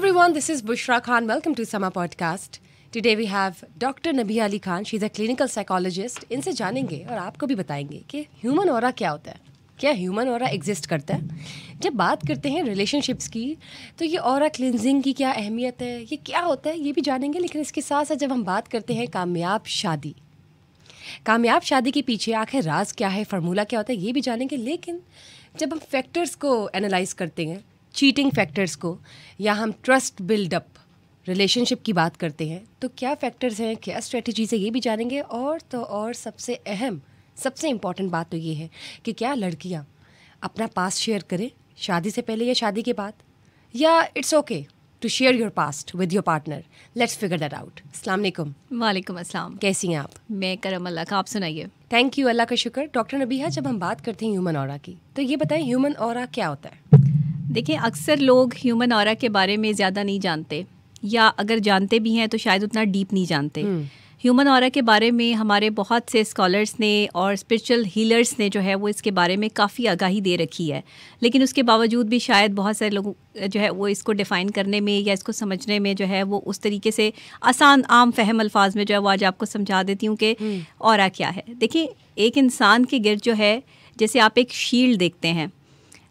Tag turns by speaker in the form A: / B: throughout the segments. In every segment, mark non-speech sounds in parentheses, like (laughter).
A: everyone, this is Bushra Khan. Welcome to Sama Podcast. Today we have Dr. Nabi Ali Khan. She's a clinical psychologist. इनसे जानेंगे और आपको भी बताएंगे कि ह्यूमन और क्या होता है क्या ह्यूमन और एग्जिस्ट करता है जब बात करते हैं रिलेशनशिप्स की तो ये और क्लिनजिंग की क्या अहमियत है ये क्या होता है ये भी जानेंगे लेकिन इसके साथ साथ जब हम बात करते हैं कामयाब शादी कामयाब शादी के पीछे आखिर राज क्या है फार्मूला क्या होता है ये भी जानेंगे लेकिन जब हम फैक्टर्स को एनालाइज करते हैं चीटिंग फैक्टर्स को या हम ट्रस्ट बिल्डअप रिलेशनशिप की बात करते हैं तो क्या फैक्टर्स हैं क्या स्ट्रेटजीज है ये भी जानेंगे और तो और सबसे अहम सबसे इम्पॉर्टेंट बात तो ये है कि क्या लड़कियाँ अपना पास शेयर करें शादी से पहले या शादी के बाद या it's okay to share your past with your partner let's figure that out अलैक्म वालेकुम अस्सलाम कैसी हैं आप मैं करम अल्लाह का आप सुनाइए थैंक यू अल्लाह का शुक्र डॉक्टर नबीहा जब हम बात करते हैं ह्यूमन और की तो ये बताएं ह्यूमन और क्या होता है
B: देखिए अक्सर लोग ह्यूमन और के बारे में ज़्यादा नहीं जानते या अगर जानते भी हैं तो शायद उतना डीप नहीं जानते ह्यूमन और के बारे में हमारे बहुत से स्कॉलर्स ने और स्पिरिचुअल हीलर्स ने जो है वो इसके बारे में काफ़ी आगाही दे रखी है लेकिन उसके बावजूद भी शायद बहुत सारे लोग जो है वो इसको डिफ़ाइन करने में या इसको समझने में जो है वो उस तरीके से आसान आम फहम अल्फाज में जो है वो आज आपको समझा देती हूँ कि और हम्म। क्या है देखिए एक इंसान के गिर जो है जैसे आप एक शील्ड देखते हैं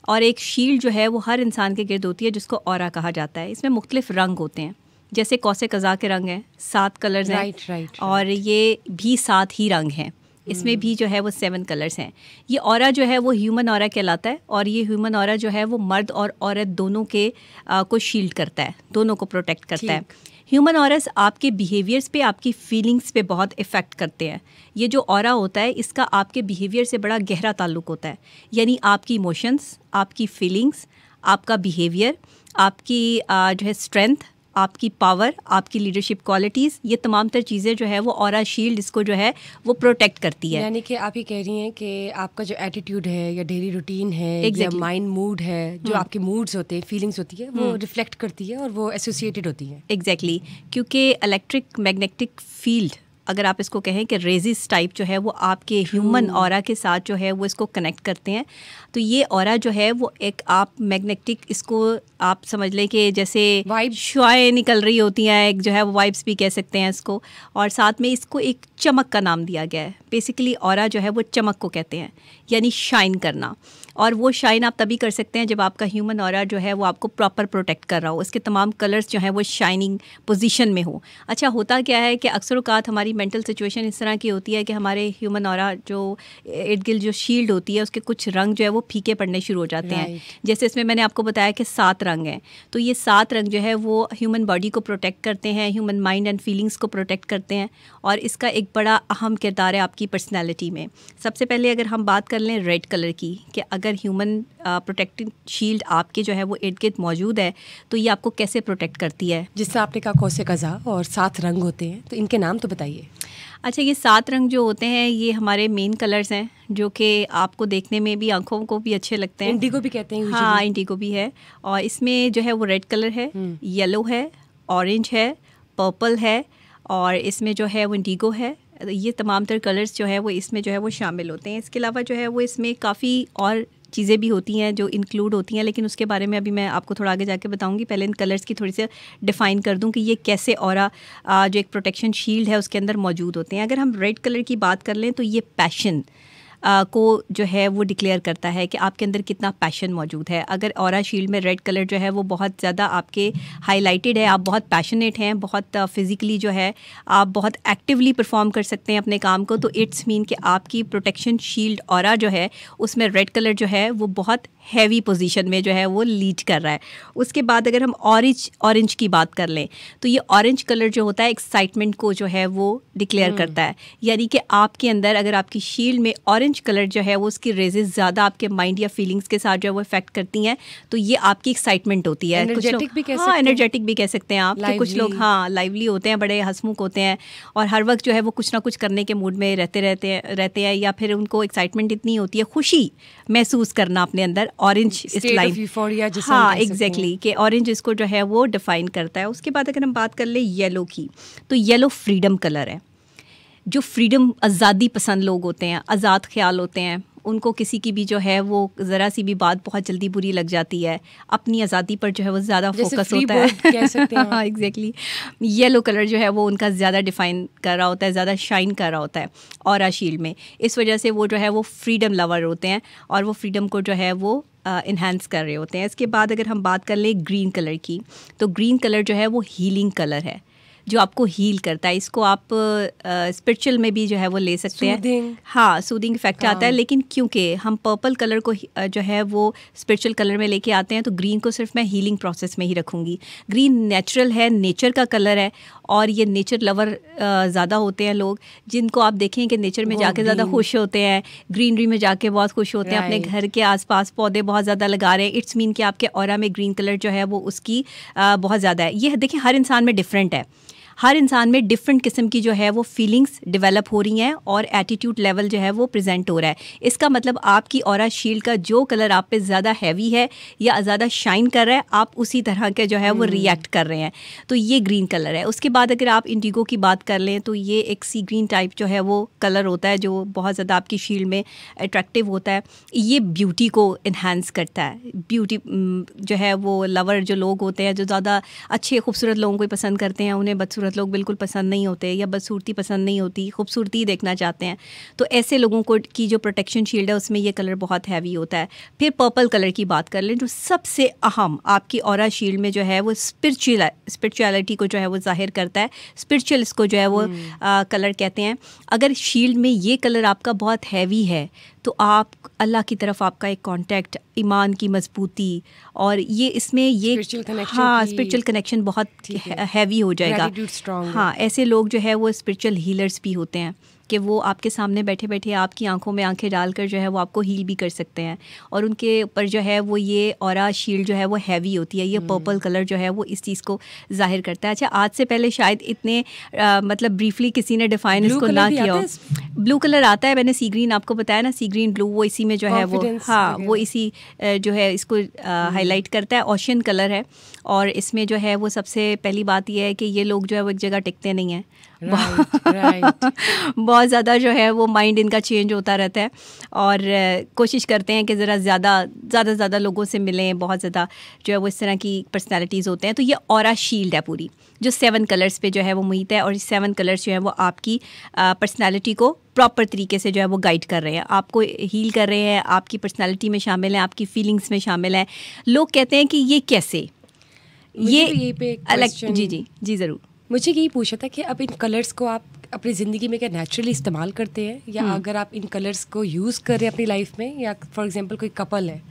B: और एक शील्ड जो है वो हर इंसान के गिरद होती है जिसको और कहा जाता है इसमें मुख्तलिफ रंग होते हैं जैसे कौसे कज़ा के रंग हैं सात कलर्स हैं राइट राइट और ये भी सात ही रंग हैं इसमें hmm. भी जो है वो सेवन कलर्स हैं ये और जो है वो ह्यूमन और कहलाता है और ये ह्यूमन और जो है वो मर्द और औरत दोनों के आ, को शील्ड करता है दोनों को प्रोटेक्ट करता है ह्यूमन औरस आपके बिहेवियर्स पे आपकी फीलिंग्स पे बहुत इफ़ेक्ट करते हैं ये जो और होता है इसका आपके बिहेवियर से बड़ा गहरा ताल्लुक होता है यानी आपकी इमोशंस आपकी फीलिंग्स आपका बिहेवियर आपकी जो है स्ट्रेंथ आपकी पावर आपकी लीडरशिप क्वालिटीज़ ये तमाम तर चीज़ें जो है वो और शील्ड इसको जो है वो प्रोटेक्ट करती है यानी
A: कि आप ये कह रही हैं कि आपका जो एटीट्यूड है या डेली रूटीन है exactly. या माइंड मूड
B: है जो हाँ। आपके मूड्स होते हैं फीलिंग्स होती है वो रिफ्लेक्ट हम्म। करती है और वो एसोसिएटेड होती है एग्जैक्टली exactly. क्योंकि इलेक्ट्रिक मैग्नेटिक फील्ड अगर आप इसको कहें कि रेजिस टाइप जो है वो आपके ह्यूमन और के साथ जो है वो इसको कनेक्ट करते हैं तो ये और जो है वो एक आप मैग्नेटिक इसको आप समझ लें कि जैसे वाइब शुआ निकल रही होती हैं एक जो है वो वाइब्स भी कह सकते हैं इसको और साथ में इसको एक चमक का नाम दिया गया है बेसिकली और जो है वो चमक को कहते हैं यानी शाइन करना और वो शाइन आप तभी कर सकते हैं जब आपका ह्यूमन और जो है वो आपको प्रॉपर प्रोटेक्ट कर रहा हो उसके तमाम कलर्स जो हैं वो शाइनिंग पोजीशन में हो अच्छा होता क्या है कि अक्सर अवकात हमारी मेंटल सिचुएशन इस तरह की होती है कि हमारे ह्यूमन और जो इर्द गिर्द जो शील्ड होती है उसके कुछ रंग जो है वो वो फीके पड़ने शुरू हो जाते हैं जैसे इसमें मैंने आपको बताया कि सात रंग हैं तो ये सात रंग जो है वो ह्यूमन बॉडी को प्रोटेक्ट करते हैं ह्यूमन माइंड एंड फीलिंग्स को प्रोटेक्ट करते हैं और इसका एक बड़ा अहम किरदार है आपकी पर्सनैलिटी में सबसे पहले अगर हम बात कर लें रेड कलर की कि अगर ह्यूमन प्रोटेक्टिंग शील्ड आपके जो है वो इर्द गिर्द मौजूद है तो ये आपको कैसे प्रोटेक्ट करती है जिससे आपने कहा कौसे कज़ा और सात रंग होते हैं तो इनके नाम तो बताइए अच्छा ये सात रंग जो होते हैं ये हमारे मेन कलर्स हैं जो कि आपको देखने में भी आंखों को भी अच्छे लगते हैं इंडिगो भी कहते हैं हाँ इंडिगो भी है और इसमें जो है वो रेड कलर है येलो हम्म। है ऑरेंज है पर्पल है और इसमें जो है वो इंडिगो है ये तमाम तर कलर्स जो है वो इसमें जो है वो शामिल होते हैं इसके अलावा जो है वो इसमें काफ़ी और चीज़ें भी होती हैं जो इंक्लूड होती हैं लेकिन उसके बारे में अभी मैं आपको थोड़ा आगे जाके बताऊंगी पहले इन कलर्स की थोड़ी से डिफ़ाइन कर दूं कि ये कैसे और जो एक प्रोटेक्शन शील्ड है उसके अंदर मौजूद होते हैं अगर हम रेड कलर की बात कर लें तो ये पैशन आ, को जो है वो डिक्लेयर करता है कि आपके अंदर कितना पैशन मौजूद है अगर और शील्ड में रेड कलर जो है वो बहुत ज़्यादा आपके हाईलाइटेड है आप बहुत पैशनेट हैं बहुत फिज़िकली जो है आप बहुत एक्टिवली परफॉर्म कर सकते हैं अपने काम को तो इट्स मीन कि आपकी प्रोटेक्शन शील्ड और जो है उसमें रेड कलर जो है वो बहुत हैवी पोजीशन में जो है वो लीड कर रहा है उसके बाद अगर हम ऑरेंज ऑरेंज की बात कर लें तो ये ऑरेंज कलर जो होता है एक्साइटमेंट को जो है वो डिक्लेयर हम्म। करता है यानी कि आपके अंदर अगर आपकी शील्ड में ऑरेंज ऑरेंज कलर जो है वो उसकी रेजेस ज़्यादा आपके माइंड या फीलिंग्स के साथ जो है वो इफेक्ट करती हैं तो ये आपकी एक्साइटमेंट होती है कुछ लोग एनर्जेटिक हाँ, भी कह सकते हैं आप कुछ लोग हाँ लाइवली होते हैं बड़े हंसमुख होते हैं और हर वक्त जो है वो कुछ ना कुछ करने के मूड में रहते रहते हैं रहते हैं या फिर उनको एक्साइटमेंट इतनी होती है खुशी महसूस करना अपने अंदर ऑरेंज इस लाइफ हाँ एग्जैक्टली कि ऑरेंज इसको जो है वो डिफाइन करता है उसके बाद अगर हम बात कर ले येलो की तो येलो फ्रीडम कलर है जो फ्रीडम आज़ादी पसंद लोग होते हैं आज़ाद ख्याल होते हैं उनको किसी की भी जो है वो ज़रा सी भी बात बहुत जल्दी बुरी लग जाती है अपनी आज़ादी पर जो है वो ज़्यादा फोकस होता है (laughs) हाँ एग्जैक्टली येलो कलर जो है वो उनका ज़्यादा डिफाइन कर रहा होता है ज़्यादा शाइन कर रहा होता है और शील्ड में इस वजह से वो जो है वो फ्रीडम लवर होते हैं और वो फ्रीडम को जो है वो इन्हेंस कर रहे होते हैं इसके बाद अगर हम बात कर लें ग्रीन कलर की तो ग्रीन कलर जो है वो हीलिंग कलर है जो आपको हील करता है इसको आप स्पिरिचुअल में भी जो है वो ले सकते हैं हाँ सूदिंग इफेक्ट हाँ. आता है हाँ। लेकिन क्योंकि हम पर्पल कलर को जो है वो स्पिरिचुअल कलर में लेके आते हैं तो ग्रीन को सिर्फ मैं हीलिंग प्रोसेस में ही रखूँगी ग्रीन नेचुरल है नेचर का कलर है और ये नेचर लवर ज़्यादा होते हैं लोग जिनको आप देखें कि नेचर में जाके ज़्यादा खुश होते हैं ग्रीनरी में जाके बहुत खुश होते हैं अपने घर के आसपास पौधे बहुत ज़्यादा लगा रहे हैं इट्स मीन कि आपके और में ग्रीन कलर जो है वो उसकी आ, बहुत ज़्यादा है ये देखिए हर इंसान में डिफरेंट है हर इंसान में डिफरेंट किस्म की जो है वो फीलिंग्स डेवलप हो रही हैं और एटीट्यूड लेवल जो है वो प्रेजेंट हो रहा है इसका मतलब आपकी और शील्ड का जो कलर आप पे ज़्यादा हैवी है या ज़्यादा शाइन कर रहा है आप उसी तरह के जो है वो रिएक्ट हम्म। कर रहे हैं तो ये ग्रीन कलर है उसके बाद अगर आप इंडिगो की बात कर लें तो ये एक सी ग्रीन टाइप जो है वो कलर होता है जो बहुत ज़्यादा आपकी शील्ड में अट्रैक्टिव होता है ये ब्यूटी को इन्हेंस करता है ब्यूटी mm, जो है वो लवर जो लोग होते हैं जो ज़्यादा अच्छे खूबसूरत लोगों को पसंद करते हैं उन्हें बदसूरत खूबसूरत लोग बिल्कुल पसंद नहीं होते या बदसूरती पसंद नहीं होती खूबसूरती देखना चाहते हैं तो ऐसे लोगों को की जो प्रोटेक्शन शील्ड है उसमें ये कलर बहुत हैवी होता है फिर पर्पल कलर की बात कर लें जो सबसे अहम आपकी और शील्ड में जो है वो स्परिचुअल स्परिचुअलिटी को जो है वो जाहिर करता है स्परिचुअल इसको जो है वो कलर हम्म। कहते हैं अगर शील्ड में ये कलर आपका बहुत हैवी है तो आप अल्लाह की तरफ आपका एक कांटेक्ट ईमान की मजबूती और ये इसमें ये हाँ स्पिरिचुअल कनेक्शन बहुत हैवी हो जाएगा हाँ ऐसे लोग जो है वो स्पिरिचुअल हीलर्स भी होते हैं कि वो आपके सामने बैठे बैठे आपकी आंखों में आंखें डालकर जो है वो आपको हील भी कर सकते हैं और उनके ऊपर जो है वो ये और शील्ड जो है वो हैवी होती है ये पर्पल हम्म। कलर जो है वो इस चीज़ को जाहिर करता है अच्छा आज से पहले शायद इतने आ, मतलब ब्रीफली किसी ने डिफाइन इसको ना किया ब्लू कलर आता है मैंने सी ग्रीन आपको बताया ना सी ग्रीन ब्लू वो इसी में जो है वो हाँ वो इसी जो है इसको हाईलाइट हम्म। करता है ओशियन कलर है और इसमें जो है वो सबसे पहली बात यह है कि ये लोग जो है वो एक जगह टिकते नहीं हैं right, right. (laughs) बहुत ज़्यादा जो है वो माइंड इनका चेंज होता रहता है और कोशिश करते हैं कि ज़रा ज़्यादा ज़्यादा ज़्यादा लोगों से मिलें बहुत ज़्यादा जो है वो इस तरह की पर्सनैलिटीज़ होते हैं तो ये और शील्ड है पूरी जो सेवन कलर्स पे जो है वो मुहित है और सेवन कलर्स जो है वो आपकी पर्सनैलिटी को प्रॉपर तरीके से जो है वो गाइड कर रहे हैं आपको हील कर रहे हैं आपकी पर्सनैलिटी में शामिल हैं आपकी फीलिंग्स में शामिल हैं लोग कहते हैं कि ये कैसे
A: ये पे अलग जी जी जी ज़रूर मुझे यही पूछा था कि अब इन कलर्स को आप अपनी ज़िंदगी में क्या नेचुरली इस्तेमाल करते हैं या हम्म। अगर आप इन कलर्स को यूज़ कर रहे हैं अपनी लाइफ में या फॉर एग्जांपल कोई कपल है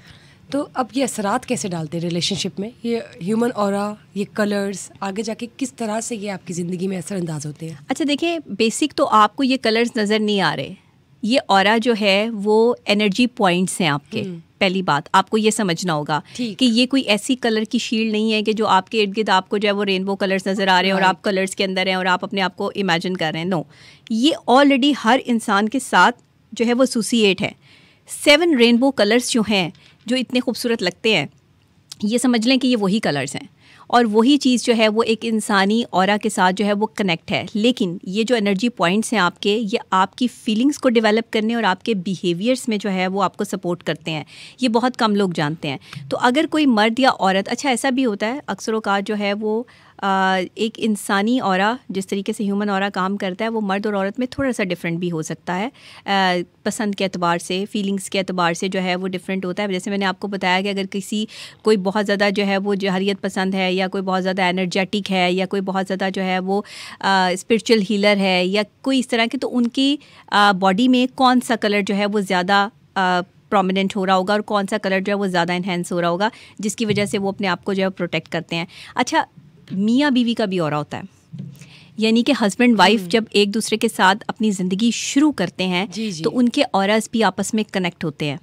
A: तो अब ये असरात कैसे डालते हैं रिलेशनशिप में ये ह्यूमन और ये कलर्स आगे जाके किस तरह से ये
B: आपकी ज़िंदगी में असरअंदाज होते हैं अच्छा देखिए बेसिक तो आपको ये कलर्स नज़र नहीं आ रहे ये और जो है वो एनर्जी पॉइंट्स हैं आपके हम्म। पहली बात आपको ये समझना होगा कि ये कोई ऐसी कलर की शील्ड नहीं है कि जो आपके इर्द गिर्द आपको जो है वो रेनबो कलर्स नज़र आ रहे हैं और आप कलर्स के अंदर हैं और आप अपने आप को इमेजिन कर रहे हैं नो ये ऑलरेडी हर इंसान के साथ जो है वो एसोसिएट है सेवन रेनबो कलर्स जो हैं जो इतने खूबसूरत लगते हैं ये समझ लें कि ये वही कलर्स हैं और वही चीज़ जो है वो एक इंसानी और के साथ जो है वो कनेक्ट है लेकिन ये जो एनर्जी पॉइंट्स हैं आपके ये आपकी फीलिंग्स को डेवलप करने और आपके बिहेवियर्स में जो है वो आपको सपोर्ट करते हैं ये बहुत कम लोग जानते हैं तो अगर कोई मर्द या औरत अच्छा ऐसा भी होता है अक्सरों का जो है वो एक इंसानी और जिस तरीके से ह्यूमन और काम करता है वो मर्द और औरत में थोड़ा सा डिफरेंट भी हो सकता है पसंद के अतबार से फीलिंग्स के अतबार से जो है वो डिफरेंट होता है जैसे मैंने आपको बताया कि अगर किसी कोई बहुत ज़्यादा जो है वो जहरीत पसंद है या कोई बहुत ज़्यादा एनर्जेटिक है या कोई बहुत ज़्यादा जो है वो स्परिचुअल हीलर है या कोई इस तरह के तो उनकी बॉडी में कौन सा कलर जो है वो ज़्यादा प्रोमिनेंट हो रहा होगा और कौन सा कलर जो है वो ज़्यादा इन्हेंस हो रहा होगा जिसकी वजह से वो अपने आप को जो है प्रोटेक्ट करते हैं अच्छा मियाँ बीवी का भी और होता है यानी कि हस्बैंड हम्म। वाइफ जब एक दूसरे के साथ अपनी ज़िंदगी शुरू करते हैं जी जी। तो उनके और भी आपस में कनेक्ट होते हैं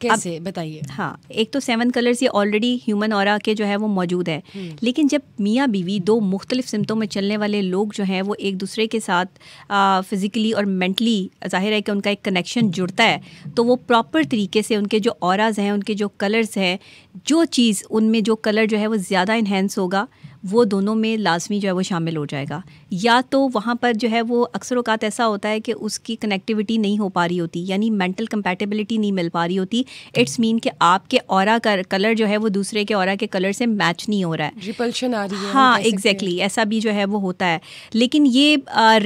B: कैसे बताइए हाँ एक तो सेवन कलर्स ये ऑलरेडी ह्यूमन और के जो है वो मौजूद है हम्म। लेकिन जब मियाँ बीवी दो मुख्तलिफ सिमतों में चलने वाले लोग जो हैं वो एक दूसरे के साथ फ़िज़िकली और मेंटली जाहिर है कि उनका एक कनेक्शन जुड़ता है तो वो प्रॉपर तरीके से उनके जो और हैं उनके जो कलर्स हैं जो चीज़ उनमें जो कलर जो है वो ज़्यादा इन्हेंस होगा वो दोनों में लाजमी जो है वो शामिल हो जाएगा या तो वहाँ पर जो है वो अक्सर अवकात ऐसा होता है कि उसकी कनेक्टिविटी नहीं हो पा रही होती यानी मेंटल कंपेटेबिलिटी नहीं मिल पा रही होती इट्स मीन कि आपके और कलर जो है वो दूसरे के और के कलर से मैच नहीं हो रहा है रिपल्शन आ रही है हाँ एग्जैक्टली exactly, ऐसा भी जो है वो होता है लेकिन ये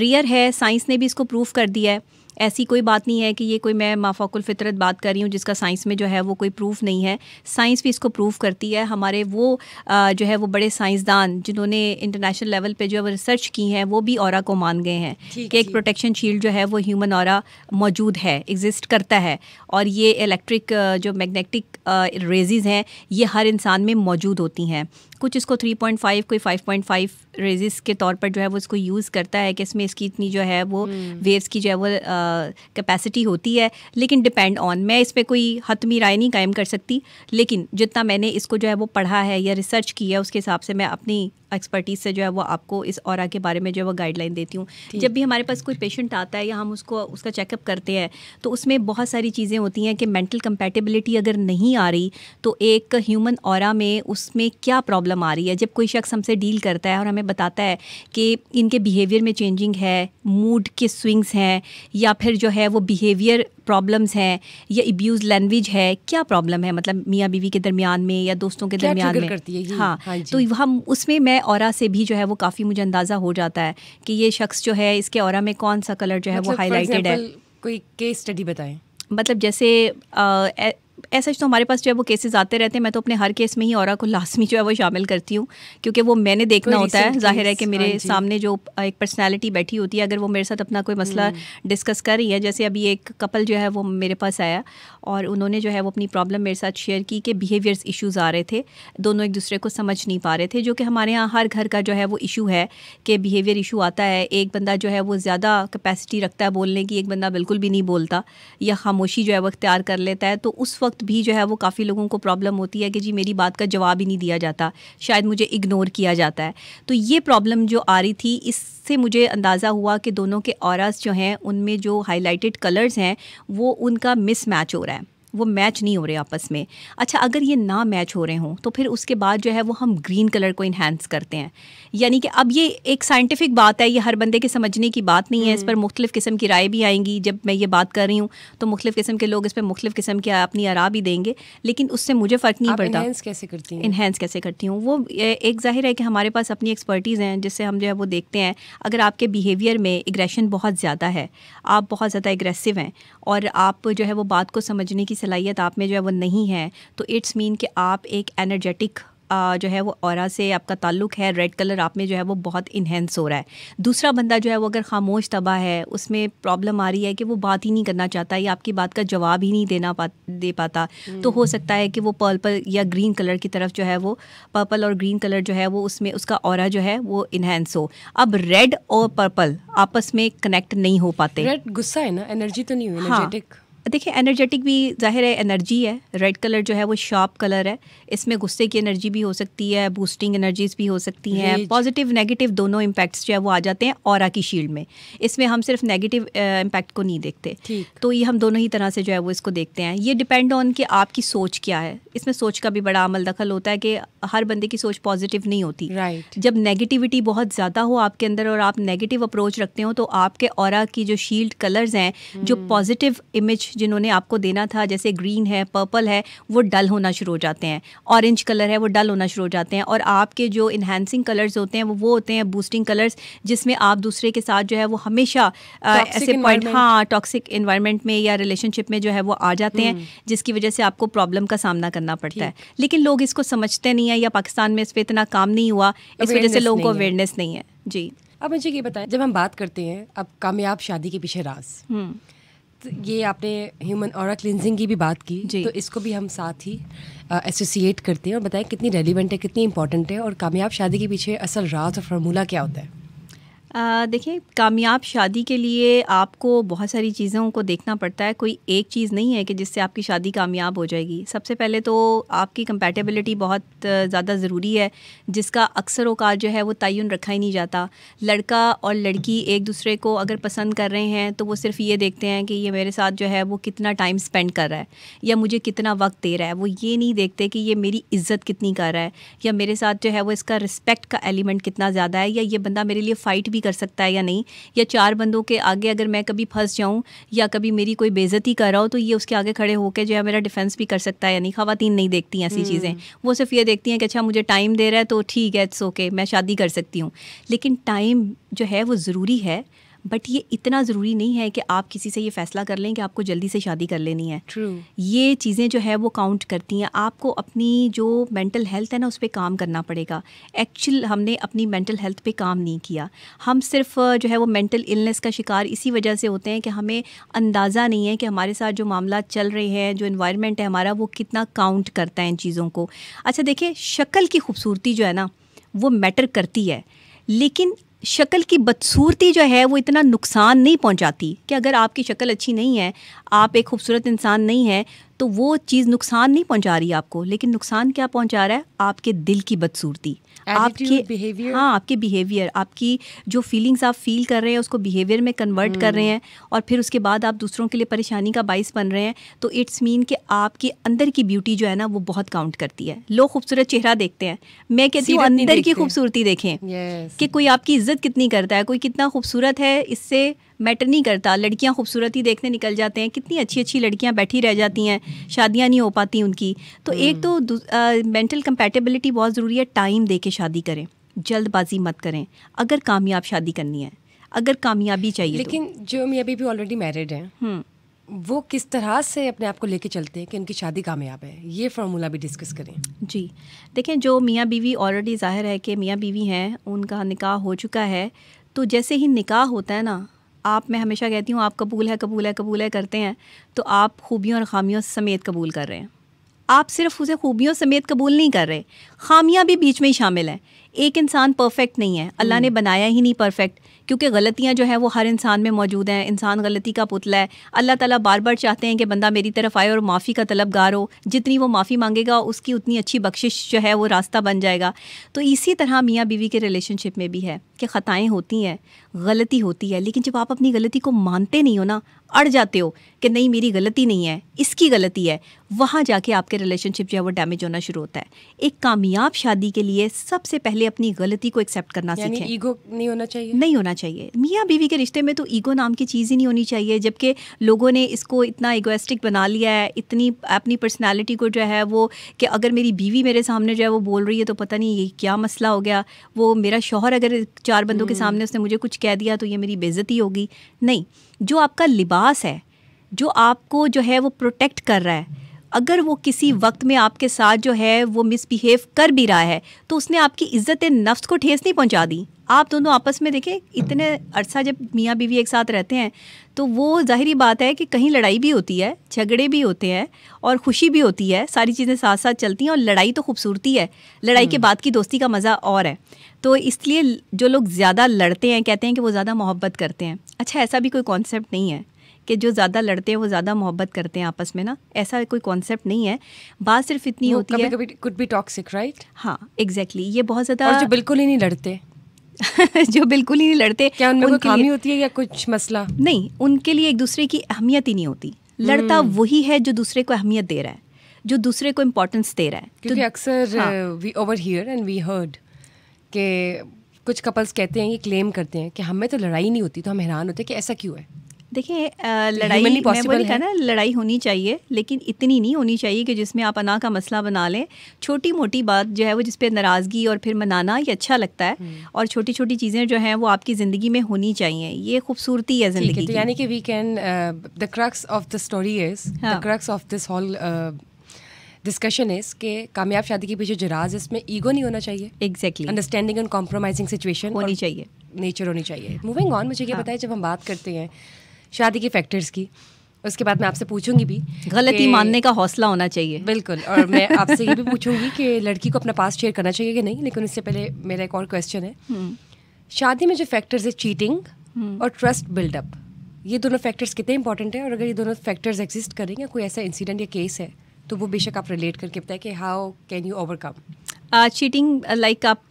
B: रेयर है साइंस ने भी इसको प्रूव कर दिया है ऐसी कोई बात नहीं है कि ये कोई मैं माफाकुल फितरत बात कर रही हूँ जिसका साइंस में जो है वो कोई प्रूफ नहीं है साइंस भी इसको प्रूफ करती है हमारे वो जो है वो बड़े साइंसदान जिन्होंने इंटरनेशनल लेवल पे जो है रिसर्च की हैं वो भी और को मान गए हैं कि एक प्रोटेक्शन शील्ड जो है वो ह्यूमन और मौजूद है एग्जिस्ट करता है और ये इलेक्ट्रिक जो मैग्नेटिक रेजिज़ हैं ये हर इंसान में मौजूद होती हैं कुछ इसको 3.5 कोई 5.5 रेजिस के तौर पर जो है वो इसको यूज़ करता है कि इसमें इसकी इतनी जो है वो वेव्स हम्म। की जो है वो कैपेसिटी होती है लेकिन डिपेंड ऑन मैं इस पर कोई हतमी राय नहीं कायम कर सकती लेकिन जितना मैंने इसको जो है वो पढ़ा है या रिसर्च की है उसके हिसाब से मैं अपनी एक्सपर्टीज़ से जो है वो आपको इस और के बारे में जो है वो गाइडलाइन देती हूँ जब भी हमारे पास कोई पेशेंट आता है या हम उसको उसका चेकअप करते हैं तो उसमें बहुत सारी चीज़ें होती हैं कि मेंटल कंपेटेबिलिटी अगर नहीं आ रही तो एक ह्यूमन और में उसमें क्या प्रॉब्लम आ रही है जब कोई शख्स हमसे डील करता है और हमें बताता है कि इनके बिहेवियर में चेंजिंग है मूड के स्विंग्स हैं या फिर जो है वो बिहेवियर प्रॉब्लम्स हैं या इब्यूज लैंग्वेज है क्या प्रॉब्लम है मतलब मियाँ बीवी के दरमियान में या दोस्तों के दरमियान में करती है हाँ, हाँ तो हम उसमें मैं और से भी जो है वो काफ़ी मुझे अंदाज़ा हो जाता है कि ये शख्स जो है इसके और में कौन सा कलर जो है मतलब वो हाईलाइटेड है
A: कोई केस स्टडी बताएं
B: मतलब जैसे ऐसा तो हमारे पास जो है वो केसेस आते रहते हैं मैं तो अपने हर केस में ही और को लाजमी जो है वो शामिल करती हूँ क्योंकि वो मैंने देखना होता है जाहिर है कि मेरे हाँ सामने जो एक पर्सनैलिटी बैठी होती है अगर वो मेरे साथ अपना कोई मसला डिस्कस हम्म। कर रही है जैसे अभी एक कपल जो है वो मेरे पास आया और उन्होंने जो है वो अपनी प्रॉब्लम मेरे साथ शेयर की कि बिहेवियर्स इश्यूज आ रहे थे दोनों एक दूसरे को समझ नहीं पा रहे थे जो कि हमारे यहाँ हर घर का जो है वो इशू है कि बिहेवियर इशू आता है एक बंदा जो है वो ज़्यादा कैपेसिटी रखता है बोलने की एक बंदा बिल्कुल भी नहीं बोलता या खामोशी जो है वो अख्तियार कर लेता है तो उस वक्त भी जो है वो काफ़ी लोगों को प्रॉब्लम होती है कि जी मेरी बात का जवाब ही नहीं दिया जाता शायद मुझे इग्नोर किया जाता है तो ये प्रॉब्लम जो आ रही थी इस से मुझे अंदाज़ा हुआ कि दोनों के और जो हैं उनमें जो हाईलाइटेड कलर्स हैं वो उनका मिसमैच हो रहा है वो मैच नहीं हो रहे आपस में अच्छा अगर ये ना मैच हो रहे हों तो फिर उसके बाद जो है वो हम ग्रीन कलर को इन्हेंस करते हैं यानी कि अब ये एक साइंटिफिक बात है ये हर बंदे के समझने की बात नहीं है इस पर हम्म। मुख्तलिफ़ किस्म की राय भी आएंगी जब मैं ये बात कर रही हूँ तो मुख्तलिफ़ किस्म के लोग इस पर मुख्तलिफ़ किस्म की अपनी आरा भी देंगे लेकिन उससे मुझे फ़र्क नहीं पड़ता कैसे करती हूँ इन्हेंस कैसे करती हूँ वो एक ज़ाहिर है कि हमारे पास अपनी एक्सपर्टीज़ हैं जिससे हम जो है वो देखते हैं अगर आपके बिहेवियर में एग्रेशन बहुत ज़्यादा है आप बहुत ज़्यादा एग्रेसिव हैं और आप जो है वो बात को समझने की सलाहियत आप में जो है वो नहीं है तो इट्स मीन कि आप एक एनर्जेटिक जो है वो और से आपका ताल्लुक है रेड कलर आप में जो है वो बहुत इन्हेंस हो रहा है दूसरा बंदा जो है वो अगर खामोश तबाह है उसमें प्रॉब्लम आ रही है कि वो बात ही नहीं करना चाहता या आपकी बात का जवाब ही नहीं देना पा दे पाता तो हो हम्म। सकता है कि वो पर्पल या ग्रीन कलर की तरफ जो है वो पर्पल और ग्रीन कलर जो है वो उसमें उसका और जो है वो इन्हेंस हो अब रेड और पर्पल आपस में कनेक्ट नहीं हो पाते रेड गुस्सा है ना एनर्जी तो नहीं हुई हाँ। देखिए एनर्जेटिक भी जाहिर है एनर्जी है रेड कलर जो है वो शार्प कलर है इसमें गुस्से की एनर्जी भी हो सकती है बूस्टिंग एनर्जीज भी हो सकती हैं पॉजिटिव नेगेटिव दोनों इम्पैक्ट्स जो है वो आ जाते हैं और की शील्ड में इसमें हम सिर्फ नेगेटिव इम्पैक्ट को नहीं देखते तो ये हम दोनों ही तरह से जो है वो इसको देखते हैं ये डिपेंड ऑन कि आपकी सोच क्या है इसमें सोच का भी बड़ा अमल दखल होता है कि हर बंदे की सोच पॉजिटिव नहीं होती right. जब नेगेटिविटी बहुत ज़्यादा हो आपके अंदर और आप नेगेटिव अप्रोच रखते हो तो आपके और की जो शील्ड कलर्स हैं जो पॉजिटिव हम्म। इमेज जिन्होंने आपको देना था जैसे ग्रीन है पर्पल है वो डल होना शुरू हो जाते हैं ऑरेंज कलर है वो डल होना शुरू हो जाते हैं और आपके जो इन्हेंसिंग कलर्स होते हैं वो वो होते हैं बूस्टिंग कलर्स जिसमें आप दूसरे के साथ जो है वो हमेशा ऐसे पॉइंट हाँ टॉक्सिक इन्वायरमेंट में या रिलेशनशिप में जो है वो आ जाते हैं हम्म। जिसकी वजह से आपको प्रॉब्लम का सामना करना पड़ता है लेकिन लोग इसको समझते नहीं है या पाकिस्तान में इस पर इतना काम नहीं हुआ इस वजह से लोगों को अवेयरनेस नहीं है जी
A: अब मुझे ये बताएं जब हम बात करते हैं अब कामयाब शादी के पीछे राज हम्म। ये आपने ह्यूमन और क्लिनजिंग की भी बात की तो इसको भी हम साथ ही एसोसिएट करते हैं और बताएं कितनी रेलिवेंट है कितनी इंपॉर्टेंट है और कामयाब शादी के पीछे असल राज और फार्मूला क्या होता है
B: देखिए कामयाब शादी के लिए आपको बहुत सारी चीज़ों को देखना पड़ता है कोई एक चीज़ नहीं है कि जिससे आपकी शादी कामयाब हो जाएगी सबसे पहले तो आपकी कंपैटिबिलिटी बहुत ज़्यादा ज़रूरी है जिसका अक्सर अवकात जो है वो तयन रखा ही नहीं जाता लड़का और लड़की एक दूसरे को अगर पसंद कर रहे हैं तो वो सिर्फ ये देखते हैं कि ये मेरे साथ जो है वो कितना टाइम स्पेंड कर रहा है या मुझे कितना वक्त दे रहा है वो ये नहीं देखते कि ये मेरी इज़्ज़त कितनी कर रहा है या मेरे साथ जो है वो इसका रिस्पेक्ट का एलिमेंट कितना ज़्यादा है या ये बंदा मेरे लिए फ़ाइट भी कर सकता है या नहीं या चार बंदों के आगे अगर मैं कभी फंस जाऊँ या कभी मेरी कोई बेज़ती कर रहा हो तो ये उसके आगे खड़े होकर जो है मेरा डिफेंस भी कर सकता है या नहीं खातन नहीं देखती ऐसी चीज़ें हम्म। वो सिर्फ ये देखती हैं कि अच्छा मुझे टाइम दे रहा है तो ठीक है इट्स ओके मैं शादी कर सकती हूँ लेकिन टाइम जो है वो ज़रूरी है बट ये इतना ज़रूरी नहीं है कि आप किसी से ये फैसला कर लें कि आपको जल्दी से शादी कर लेनी है ट्रू ये चीज़ें जो है वो काउंट करती हैं आपको अपनी जो मेंटल हेल्थ है ना उस पर काम करना पड़ेगा एक्चुअल हमने अपनी मेंटल हेल्थ पे काम नहीं किया हम सिर्फ जो है वो मेंटल इलनेस का शिकार इसी वजह से होते हैं कि हमें अंदाज़ा नहीं है कि हमारे साथ जो मामला चल रहे हैं जो इन्वायरमेंट है हमारा वो कितना काउंट करता है इन चीज़ों को अच्छा देखिए शक्ल की खूबसूरती जो है ना वो मैटर करती है लेकिन शक्ल की बदसूरती जो है वो इतना नुकसान नहीं पहुंचाती कि अगर आपकी शक्ल अच्छी नहीं है आप एक खूबसूरत इंसान नहीं है तो वो चीज़ नुकसान नहीं पहुंचा रही आपको लेकिन नुकसान क्या पहुंचा रहा है आपके दिल की बदसूरती आपके बिहेवियर हाँ आपके बिहेवियर आपकी जो फीलिंग्स आप फील कर रहे हैं उसको बिहेवियर में कन्वर्ट कर रहे hmm. हैं और फिर उसके बाद आप दूसरों के लिए परेशानी का बाइस बन रहे हैं तो इट्स मीन कि आपके अंदर की ब्यूटी जो है ना वो बहुत काउंट करती है लोग खूबसूरत चेहरा देखते हैं मैं कहती हूँ अंदर की खूबसूरती देखें कि कोई आपकी इज्जत कितनी करता है कोई कितना खूबसूरत है इससे मैटर नहीं करता लड़कियां खूबसूरती देखने निकल जाते हैं कितनी अच्छी अच्छी लड़कियां बैठी रह जाती हैं शादियां नहीं हो पाती उनकी तो हम्म। एक तो मेंटल कंपेटेबिलिटी बहुत ज़रूरी है टाइम दे के शादी करें जल्दबाजी मत करें अगर कामयाब शादी करनी है अगर कामयाबी चाहिए तो। लेकिन तो। जो मियाँ भी ऑलरेडी मैरिड हैं हम्म। वो किस तरह से अपने आप को लेके चलते हैं कि उनकी शादी कामयाब है
A: ये फार्मूला भी डिस्कस करें
B: जी देखें जो मियाँ बीवी ऑलरेडी जाहिर है कि मियाँ बीवी हैं उनका निकाह हो चुका है तो जैसे ही निकाह होता है ना आप मैं हमेशा कहती हूँ आप कबूल है कबूल है कबूल है करते हैं तो आप खूबियों और ख़ामियों समेत कबूल कर रहे हैं आप सिर्फ उसे खूबियों समेत कबूल नहीं कर रहे खामियां भी बीच में ही शामिल हैं एक इंसान परफेक्ट नहीं है अल्लाह ने हम्म। बनाया ही नहीं परफेक्ट क्योंकि गलतियाँ जो है वो हर इंसान में मौजूद हैं इंसान गलती का पुतला है अल्लाह ताला बार बार चाहते हैं कि बंदा मेरी तरफ आए और माफ़ी का तलबगार हो जितनी वो माफ़ी मांगेगा उसकी उतनी अच्छी बख्शिश जो है वो रास्ता बन जाएगा तो इसी तरह मियाँ बीवी के रिलेशनशिप में भी है कि ख़ताएँ होती हैं गलती होती है लेकिन जब आप अपनी गलती को मानते नहीं हो ना अड़ जाते हो कि नहीं मेरी गलती नहीं है इसकी गलती है वहाँ जाके आपके रिलेशनशिप जो है वो डैमेज होना शुरू होता है एक कामयाब शादी के लिए सबसे पहले अपनी गलती को एक्सेप्ट करना सीखें ईगो नहीं होना चाहिए नहीं होना चाहिए चाहिए मियाँ बीवी के रिश्ते में तो ईगो नाम की चीज़ ही नहीं होनी चाहिए जबकि लोगों ने इसको इतना ईगोइस्टिक बना लिया है इतनी अपनी पर्सनैलिटी को जो है वो कि अगर मेरी बीवी मेरे सामने जो है वो बोल रही है तो पता नहीं ये क्या मसला हो गया वो मेरा शोहर अगर चार बंदों के हम्म। सामने उसने मुझे कुछ कह दिया तो ये मेरी बेज़ती होगी नहीं जो आपका लिबास है जो आपको जो है वो प्रोटेक्ट कर रहा है अगर वो किसी वक्त में आपके साथ जो है वो मिसबिहेव कर भी रहा है तो उसने आपकी इज्जत नफ्स को ठेस नहीं पहुंचा दी आप दोनों आपस में देखें इतने अरसा जब मियाँ बीवी एक साथ रहते हैं तो वो ज़ाहरी बात है कि कहीं लड़ाई भी होती है झगड़े भी होते हैं और खुशी भी होती है सारी चीज़ें साथ साथ चलती हैं और लड़ाई तो खूबसूरती है लड़ाई के हम्म। बाद की दोस्ती का मज़ा और है तो इसलिए जो लोग ज़्यादा लड़ते हैं कहते हैं कि वो ज़्यादा मोहब्बत करते हैं अच्छा ऐसा भी कोई कॉन्सेप्ट नहीं है कि जो ज़्यादा लड़ते हैं वो ज़्यादा मोहब्बत करते हैं आपस में ना ऐसा कोई कॉन्सेप्ट नहीं है बात सिर्फ इतनी होती है कुड बी टॉक्सिक राइट हाँ एग्जैक्टली ये बहुत ज़्यादा जो बिल्कुल ही नहीं लड़ते (laughs) जो बिल्कुल ही नहीं लड़ते क्या उनमें उनके खामी होती है या कुछ मसला नहीं उनके लिए एक दूसरे की अहमियत ही नहीं होती लड़ता हम्म। वही है जो दूसरे को अहमियत दे रहा है जो दूसरे को इम्पोर्टेंस दे रहा है क्योंकि तो,
A: अक्सर we over here and we heard के कुछ कपल्स कहते हैं ये क्लेम करते हैं कि हमें तो लड़ाई नहीं होती तो हम हैरान होते हैं कि ऐसा क्यों है
B: देखिए तो लड़ाई पॉसिबल है ना लड़ाई होनी चाहिए लेकिन इतनी नहीं होनी चाहिए कि जिसमें आप अना का मसला बना लें छोटी मोटी बात जो है वो जिस पर नाराज़गी और फिर मनाना ये अच्छा लगता है हम्म। और छोटी छोटी चीज़ें जो हैं वो आपकी ज़िंदगी में होनी चाहिए ये खूबसूरती है ज़िंदगी तो यानी कि we can the crux of the
A: story is the crux of this whole discussion is के कामयाब शादी के पीछे जराज इसमें ईगो नहीं होना चाहिए exactly understanding and compromising situation होनी चाहिए नेचर होनी चाहिए मूविंग ऑन मुझे ये हाँ। बताया जब हम बात करते हैं शादी के फैक्टर्स की उसके बाद मैं आपसे पूछूंगी भी
B: गलती मानने का हौसला होना चाहिए बिल्कुल और मैं आपसे ये भी पूछूंगी कि
A: लड़की को अपना पास शेयर करना चाहिए कि नहीं लेकिन इससे पहले मेरा एक और क्वेश्चन है हम्म। शादी में जो फैक्टर्स है चीटिंग हम्म। और ट्रस्ट बिल्डअप ये दोनों फैक्टर्स कितने इंपॉर्टेंट है और अगर ये दोनों फैक्टर्स एग्जिस्ट करेंगे कोई ऐसा इंसिडेंट या केस है तो वो बेशक आप रिलेट करके बताएं कि how can you overcome
B: cheating like आप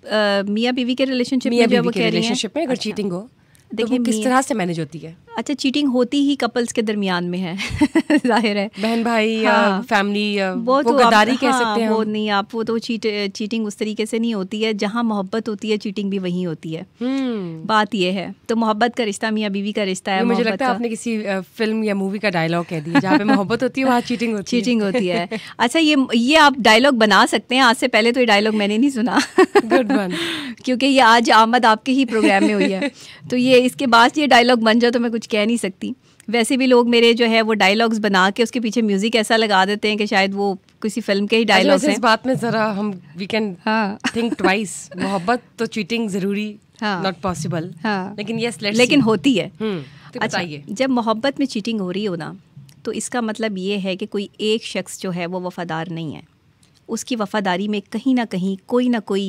B: मियाँ के रिलेशनशिप मियाँ बीवी के रिलेशनशिप में अगर चीटिंग अच्छा। हो
A: तो देखिए किस तरह से मैनेज होती
B: है अच्छा चीटिंग होती ही कपल्स के दरमियान में है (laughs) जाहिर है बहन भाई हाँ, या फैमिली या वो, वो तो गद्दारी कह हाँ, सकते हैं वो नहीं आप वो तो चीट चीटिंग उस तरीके से नहीं होती है जहाँ मोहब्बत होती है चीटिंग भी वहीं होती है
A: हम्म।
B: बात ये है तो मोहब्बत का रिश्ता मियाँ बीवी का रिश्ता है मुझे लगता है आपने किसी फिल्म या मूवी का डायलॉग कह दिया जहाँ पे मोहब्बत होती है वहाँ चीटिंग होती है चीटिंग होती है अच्छा ये ये आप डायलॉग बना सकते हैं आज से पहले तो ये डायलॉग मैंने नहीं सुना गुड (laughs) क्योंकि ये आज आमद आपके ही प्रोग्राम में हुई है (laughs) तो ये इसके बाद ये डायलॉग बन जाए तो मैं कुछ कह नहीं सकती वैसे भी लोग मेरे जो है वो डायलॉग्स बना के उसके पीछे म्यूजिक ऐसा लगा देते हैं कि शायद वो किसी फिल्म के ही डायलॉग्स अच्छा, हैं इस
A: बात में जरा हम वी कैन थिंक ट्वाइस मोहब्बत तो चीटिंग जरूरी नॉट हाँ। पॉसिबल हाँ।
B: लेकिन यस yes, लेकिन see. होती है hmm. अच्छा जब मोहब्बत में चीटिंग हो रही हो ना तो इसका मतलब ये है कि कोई एक शख्स जो है वो वफादार नहीं है उसकी वफादारी में कहीं ना कहीं कोई ना कोई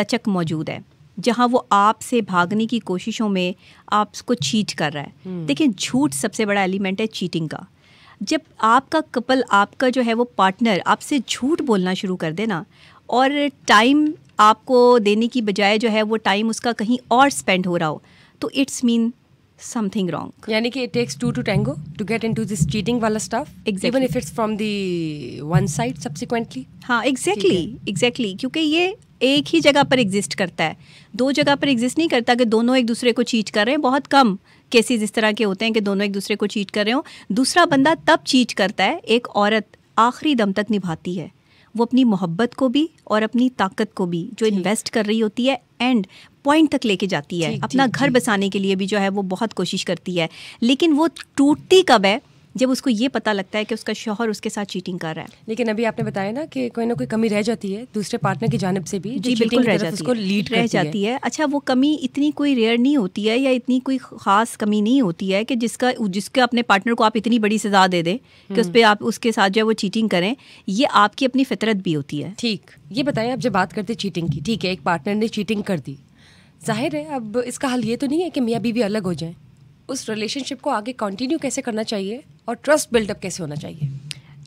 B: लचक मौजूद है जहाँ वो आपसे भागने की कोशिशों में आपको चीट कर रहा है हम्म। देखिए झूठ सबसे बड़ा एलिमेंट है चीटिंग का जब आपका कपल आपका जो है वो पार्टनर आपसे झूठ बोलना शुरू कर देना और टाइम आपको देने की बजाय जो है वो टाइम उसका कहीं और स्पेंड हो रहा हो तो it's mean something wrong. Yani ki it takes two to tango to get into this cheating wala stuff. Exactly. Even if it's from the one side subsequently. ha exactly exactly kyunki ye एक ही जगह पर exist करता है दो जगह पर exist नहीं करता कि दोनों एक दूसरे को चीट कर रहे हैं बहुत कम केसेस इस तरह के होते हैं कि दोनों एक दूसरे को चीट कर रहे हो दूसरा बंदा तब चीट करता है एक औरत आखिरी दम तक निभाती है वो अपनी मोहब्बत को भी और अपनी ताकत को भी जो इन्वेस्ट कर रही होती है एंड पॉइंट तक लेके जाती है अपना घर बसाने के लिए भी जो है वो बहुत कोशिश करती है लेकिन वो टूटती कब है जब उसको ये पता लगता है कि उसका शोहर उसके साथ चीटिंग कर रहा है
A: लेकिन अभी आपने बताया ना कि कोई ना कोई कमी रह जाती है दूसरे
B: पार्टनर की जानब से भी जी बिल्कुल रह जाती उसको लीड रह जाती है अच्छा वो कमी इतनी कोई रेयर नहीं होती है या इतनी कोई खास कमी नहीं होती है कि जिसका जिसके अपने पार्टनर को आप इतनी बड़ी सजा दे दें कि उस हम्म। पर आप उसके साथ जो है वो चीटिंग करें ये आपकी अपनी फितरत भी होती है ठीक ये बताएं आप जब बात करते चीटिंग की ठीक है एक पार्टनर ने चीटिंग कर दी
A: जाहिर है अब इसका हल ये तो नहीं है कि मियाँ बीवी अलग हो जाएं उस रिलेशनशिप को आगे कंटिन्यू कैसे करना चाहिए और ट्रस्ट बिल्डअप कैसे होना चाहिए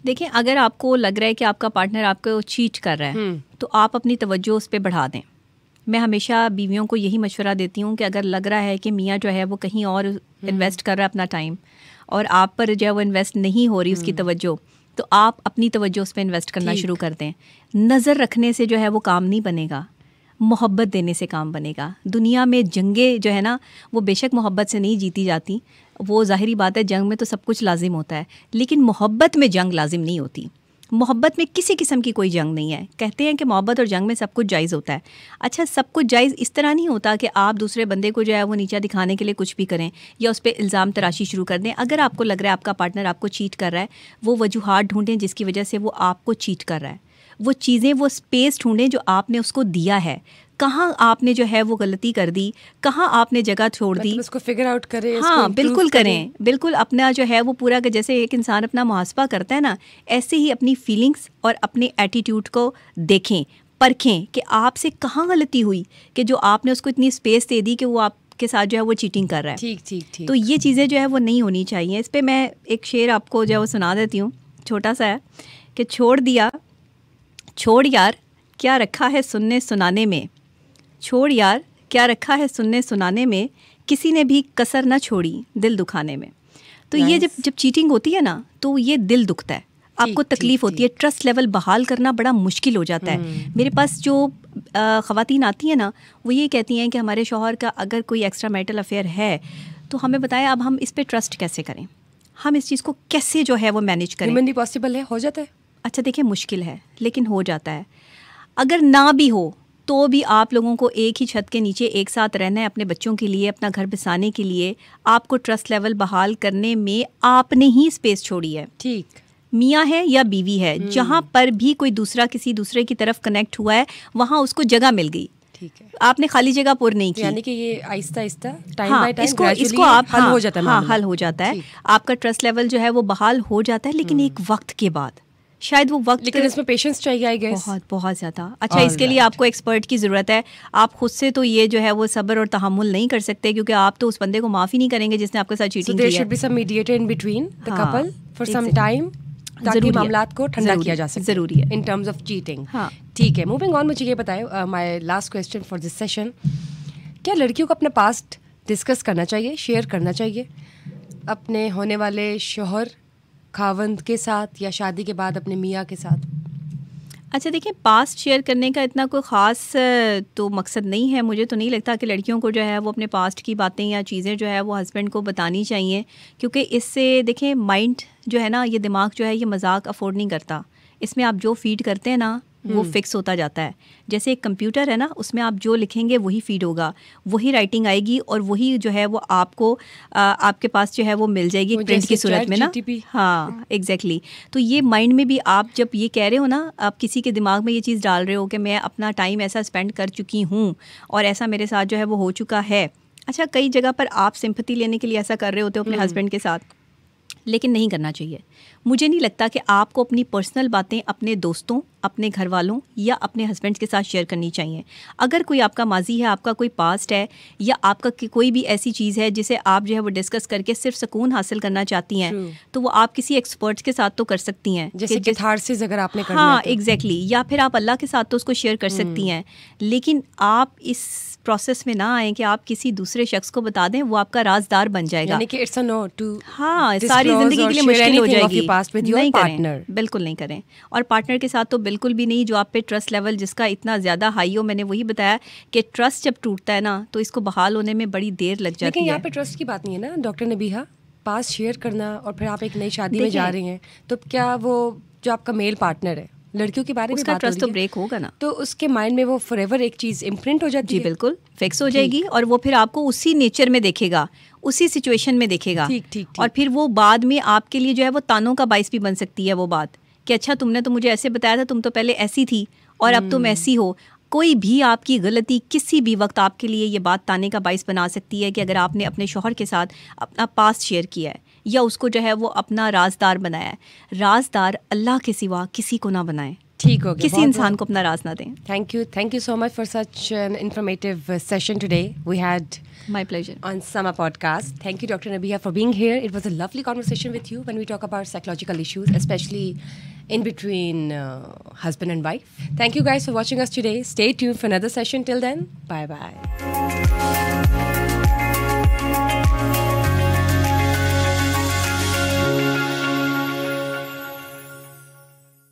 B: देखिए अगर आपको लग रहा है कि आपका पार्टनर आपको चीट कर रहा है हम्म। तो आप अपनी तवज्जो उस पर बढ़ा दें मैं हमेशा बीवियों को यही मशवरा देती हूँ कि अगर लग रहा है कि मियाँ जो है वो कहीं और इन्वेस्ट हम्म। कर रहा है अपना टाइम और आप पर जो है वो इन्वेस्ट नहीं हो रही उसकी हम्म। तवज्जो तो आप अपनी तवज्जो उस पर इन्वेस्ट करना शुरू कर दें नज़र रखने से जो है वो काम नहीं बनेगा मोहब्बत देने से काम बनेगा दुनिया में जंगे जो है ना वो बेशक मोहब्बत से नहीं जीती जाती वो ज़ाहरी बात है जंग में तो सब कुछ लाजिम होता है लेकिन मोहब्बत में जंग लाजिम नहीं होती मोहब्बत में किसी किस्म की कोई जंग नहीं है कहते हैं कि मोहब्बत और जंग में सब कुछ जायज़ होता है अच्छा सब कुछ जायज़ इस तरह नहीं होता कि आप दूसरे बंदे को जो है वो नीचा दिखाने के लिए कुछ भी करें या उस पर इल्ज़ाम तराशी शुरू कर दें अगर आपको लग रहा है आपका पार्टनर आपको चीट कर रहा है वो वजूहत ढूंढें जिसकी वजह से वो आपको चीट कर रहा है वो चीज़ें वो स्पेस ढूंढें जो आपने उसको दिया है कहाँ आपने जो है वो गलती कर दी कहाँ आपने जगह छोड़ दी मतलब उसको फिगर आउट करें हाँ बिल्कुल करें बिल्कुल अपना जो है वो पूरा कर, जैसे एक इंसान अपना मुहासबा करता है ना ऐसे ही अपनी फीलिंग्स और अपने एटीट्यूड को देखें परखें कि आपसे कहाँ गलती हुई कि जो आपने उसको इतनी स्पेस दे दी कि वो आप के साथ जो है वो चीटिंग कर रहा है ठीक ठीक ठीक तो ये चीज़ें जो है वो नहीं होनी चाहिए इस पर मैं एक शेर आपको जो है वो सुना देती हूँ छोटा सा है कि छोड़ दिया छोड़ यार क्या रखा है सुनने सुनाने में छोड़ यार क्या रखा है सुनने सुनाने में किसी ने भी कसर ना छोड़ी दिल दुखाने में तो nice. ये जब जब चीटिंग होती है ना तो ये दिल दुखता है आपको तकलीफ होती है ट्रस्ट लेवल बहाल करना बड़ा मुश्किल हो जाता है हम्म। मेरे पास जो ख़वातीन आती हैं ना वो ये कहती हैं कि हमारे शोहर का अगर कोई एक्स्ट्रा मैरिटल अफेयर है तो हमें बताएं अब हम इस पर ट्रस्ट कैसे करें हम इस चीज़ को कैसे जो है वो मैनेज करें पॉसिबल है हो जाता है अच्छा देखिए मुश्किल है लेकिन हो जाता है अगर ना भी हो तो भी आप लोगों को एक ही छत के नीचे एक साथ रहना है अपने बच्चों के लिए अपना घर बसाने के लिए आपको ट्रस्ट लेवल बहाल करने में आपने ही स्पेस छोड़ी है ठीक मियाँ है या बीवी है हम्म। जहाँ पर भी कोई दूसरा किसी दूसरे की तरफ कनेक्ट हुआ है वहाँ उसको जगह मिल गई ठीक है आपने खाली जगह पूर्ण नहीं की यानी
A: कि ये आहिस्ता आहिस्ता
B: टाइम हाँ, टाइम इसको इसको आप हल हो हाँ, जाता है हाँ, हल हो जाता है आपका ट्रस्ट लेवल जो है वो बहाल हो जाता है लेकिन हम्म। एक वक्त के बाद शायद वो वक्त लेकिन इसमें पेशेंस चाहिए आई गेस बहुत बहुत ज़्यादा अच्छा इसके लिए आपको एक्सपर्ट की ज़रूरत है आप खुद से तो ये जो है वो सब्र और तहमुल नहीं कर सकते क्योंकि आप तो उस बंदे को माफ़ी नहीं करेंगे जिसने आपके साथ चीटिंग की should be in between the couple for some time ताकि मामला को ठंडा किया जा सके जरूरी है इन टर्म्स ऑफ चीटिंग ठीक है मूविंग
A: ऑन मुझे ये बताए my last question for this session क्या लड़कियों को अपना पास्ट डिस्कस करना चाहिए शेयर करना चाहिए अपने होने वाले शोहर खावंद के साथ या शादी के बाद अपने मियाँ के साथ अच्छा देखिए
B: पास्ट शेयर करने का इतना कोई ख़ास तो मकसद नहीं है मुझे तो नहीं लगता कि लड़कियों को जो है वो अपने पास्ट की बातें या चीज़ें जो है वो हस्बैंड को बतानी चाहिए क्योंकि इससे देखें माइंड जो है ना ये दिमाग जो है ये मजाक अफोर्ड नहीं करता इसमें आप जो फीड करते हैं ना वो फिक्स हम्म। होता जाता है जैसे एक कंप्यूटर है ना उसमें आप जो लिखेंगे वही फीड होगा वही राइटिंग आएगी और वही जो है वो आपको आ, आपके पास जो है वो मिल जाएगी वो प्रिंट की सूरत में ना हाँ एग्जैक्टली exactly. तो ये माइंड में भी आप जब ये कह रहे हो ना आप किसी के दिमाग में ये चीज़ डाल रहे हो कि मैं अपना टाइम ऐसा स्पेंड कर चुकी हूँ और ऐसा मेरे साथ जो है वो हो चुका है अच्छा कई जगह पर आप सिंपति लेने के लिए ऐसा कर रहे होते हो अपने हस्बैंड हम्म। के साथ लेकिन नहीं करना चाहिए मुझे नहीं लगता कि आपको अपनी पर्सनल बातें अपने दोस्तों अपने घर वालों या अपने हस्बैंड के साथ शेयर करनी चाहिए अगर कोई आपका माजी है आपका कोई पास्ट है या आपका कोई भी ऐसी चीज़ है जिसे आप जो है वो डिस्कस करके सिर्फ सुकून हासिल करना चाहती हैं तो वो आप किसी एक्सपर्ट के साथ तो कर सकती हैं जैसे अगर आपने हाँ एग्जैक्टली तो। या फिर आप अल्लाह के साथ तो उसको शेयर कर सकती hmm. हैं लेकिन आप इस प्रोसेस में ना आए कि आप किसी दूसरे शख्स को बता दें वो आपका राजदार बन जाएगा हाँ सारी जिंदगी के लिए मुश्किल हो जाएगी पास्ट विद योर पार्टनर बिल्कुल नहीं करें और पार्टनर के साथ तो बिल्कुल भी नहीं जो आप पे ट्रस्ट लेवल जिसका इतना ज़्यादा हाई हो मैंने वही बताया कि ट्रस्ट जब टूटता है ना तो इसको बहाल होने में बड़ी देर लग जाती है यहाँ पे
A: ट्रस्ट की बात नहीं है ना डॉक्टर नबीहा पास शेयर करना और फिर आप एक नई शादी में जा रही हैं तो क्या वो जो आपका मेल पार्टनर है लड़कियों के बारे में उसका ट्रस्ट तो ब्रेक होगा ना तो
B: उसके माइंड में वो फॉर एक चीज इम्प्रिंट हो जाती जी है बिल्कुल फिक्स हो जाएगी और वो फिर आपको उसी नेचर में देखेगा उसी सिचुएशन में देखेगा ठीक ठीक और फिर वो बाद में आपके लिए जो है वो तानों का बाइस भी बन सकती है वो बात कि अच्छा तुमने तो मुझे ऐसे बताया था तुम तो पहले ऐसी थी और अब तुम हम्म। ऐसी हो कोई भी आपकी गलती किसी भी वक्त आपके लिए ये बात ताने का बाइस बना सकती है कि अगर आपने अपने शोहर के साथ अपना पास शेयर किया है या उसको जो है वो अपना राजदार बनाया है राजदार अल्लाह के सिवा किसी को ना बनाएं ठीक हो गया किसी इंसान को अपना राज ना दें
A: thank you thank you so much for such an informative session today we had My pleasure. On Sama Podcast. Thank you, Dr. Nabiha, for being here. It was a lovely conversation with you when we talk about psychological issues, especially in between uh, husband and wife. Thank you guys for watching us today. Stay tuned for another session. Till then, bye bye.